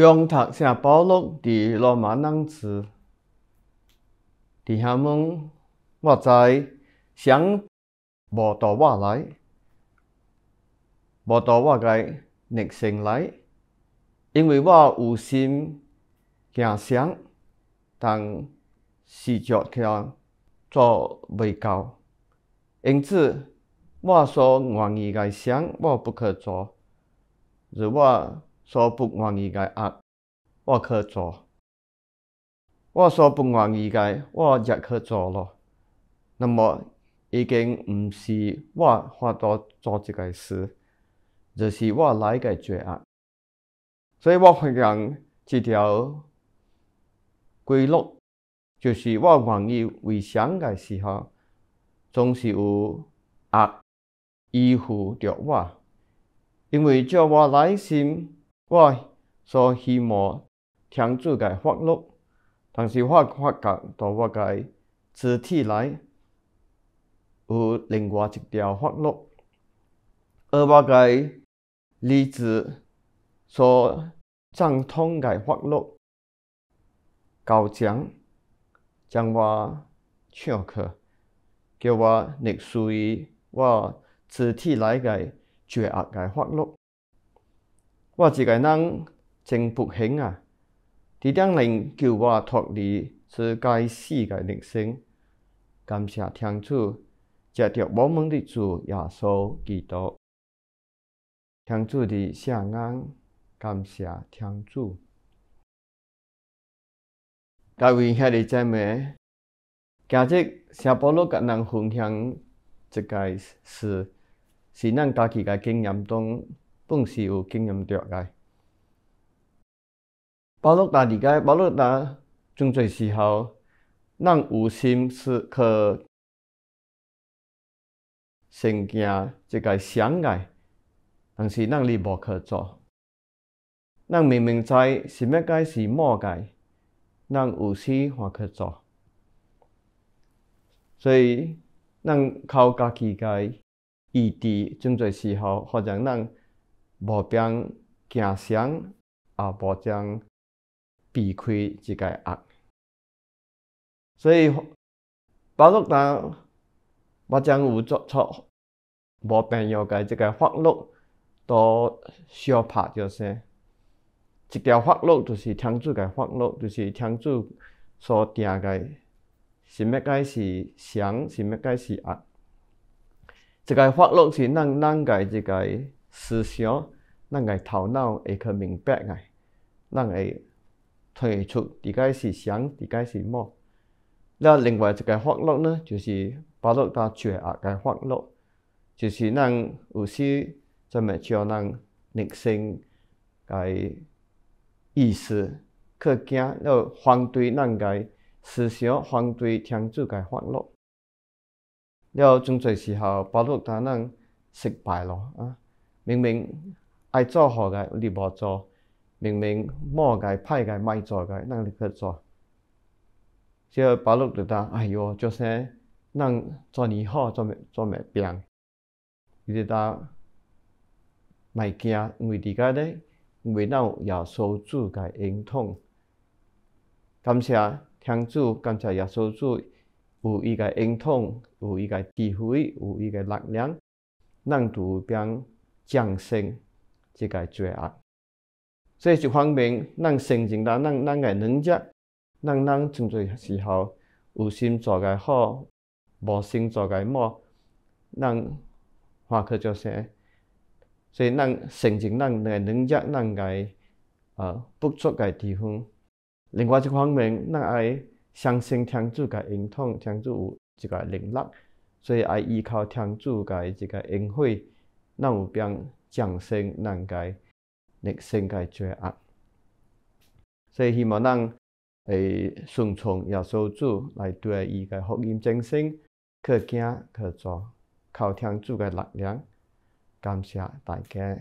诵读圣保罗的罗马单词。弟兄们，我知谁无到我来，无到我该热心来，因为我有心行善，但视局上做未到，因此我所愿意的善我不可做，如我所不愿意的恶，我去做；我所不愿意的，我亦去做咯。那么已经唔是我发到做这个事，就是我来嘅罪恶。所以我发现一条规律，就是我愿意为谁嘅时候，总是有恶依附着我，因为叫我内心。我所希望听主的法律，但是我发觉在我的肢体内有另外一条法律，而我的理智所赞同的法律，高强将我抢去，叫我隶属于我肢体内的罪恶的法律。我一个人真不幸啊！这点能叫我脱离此界死的人生，感谢天主，吃着我们的主耶稣基督。天主的圣恩，感谢天主。各位兄弟姐妹，今日圣伯禄甲咱分享一个事，是咱家己个经验中。本是有经验着解，包括大理解，包括咱真侪时候，咱有心是可行行这个善解，但是咱哩无去做。咱明明知甚物解是恶解，咱有时也去做。所以咱靠家己个意志，真侪时候发现咱。无将行伤也无将避开即个恶。所以法律人，我将有作出无必要个一个法律，都相拍着是。一条法律就是天主个法律，就是天主所定个。是物个是善，是物个是恶。即个法律是咱咱解即个。思想，咱个头脑会去明白个，咱会推出底个是想，底个是么？了，另外一个法律呢，就是巴洛达罪恶个法律，就是咱有时在末朝人内心个意思去惊了反对咱个思想，反对天主个法律。了，真侪时候巴洛达咱失败咯啊！明明爱做好个，你无做；明明骂个歹个，歹做个，咱汝去做。即个法律伫叨，哎哟，足生咱遮尔好，怎会怎会病。”伊伫叨，歹惊，因为伫家咧，因为咱有耶稣主甲英统。感谢天主，感谢耶稣主，有伊甲英统，有伊甲智慧，有伊甲力量，咱独有变。降生这个罪恶，这一方面，咱承认咱咱咱个能力，咱咱真多时候有心做个好，无心做个无，咱话去做啥？所以咱承认咱个能力，咱个呃不足个地方。另外一方面，咱爱相信天主个恩统，天主有一个能力，所以爱依靠天主个一个恩惠。咱有变众生难解，逆生解罪恶，所以希望咱会顺从耶稣主来对伊个福音精神，去行去做靠天主个力量。感谢大家。